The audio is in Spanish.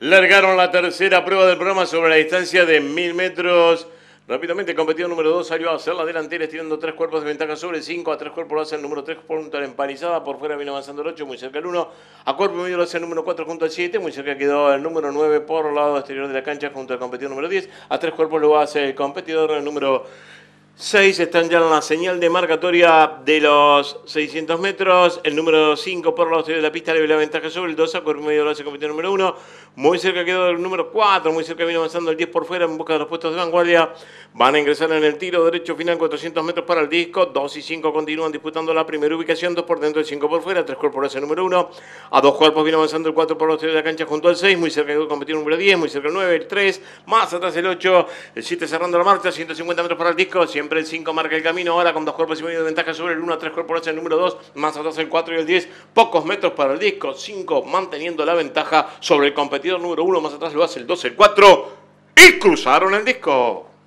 Largaron la tercera prueba del programa sobre la distancia de mil metros. Rápidamente, competidor número 2 salió a hacer la delantera, estirando tres cuerpos de ventaja sobre 5. A tres cuerpos lo hace el número 3 junto a la empanizada. Por fuera viene avanzando el 8, muy cerca el 1. A cuerpo medio lo hace el número 4 junto al 7. Muy cerca quedó el número 9 por el lado exterior de la cancha junto al competidor número 10. A tres cuerpos lo hace el competidor el número 6 están ya en la señal de marcatoria de los 600 metros. El número 5 por los de la pista le ve la ventaja sobre el 2 a cuerpo medio de hace competir número 1. Muy cerca quedó el número 4, muy cerca viene avanzando el 10 por fuera en busca de los puestos de vanguardia. Van a ingresar en el tiro derecho final 400 metros para el disco. 2 y 5 continúan disputando la primera ubicación, 2 por dentro, y 5 por fuera, 3 cuerpos la número 1. A dos cuerpos vino avanzando el 4 por los de la cancha junto al 6, muy cerca quedó el competido número 10, muy cerca el 9, el 3, más atrás el 8, el 7 cerrando la marcha, 150 metros para el disco, siempre siempre el 5 marca el camino, ahora con dos cuerpos y medio de ventaja sobre el 1, 3 cuerpos hacia el número 2, más atrás el 4 y el 10, pocos metros para el disco, 5 manteniendo la ventaja sobre el competidor número 1, más atrás lo hace el 2, el 4 y cruzaron el disco.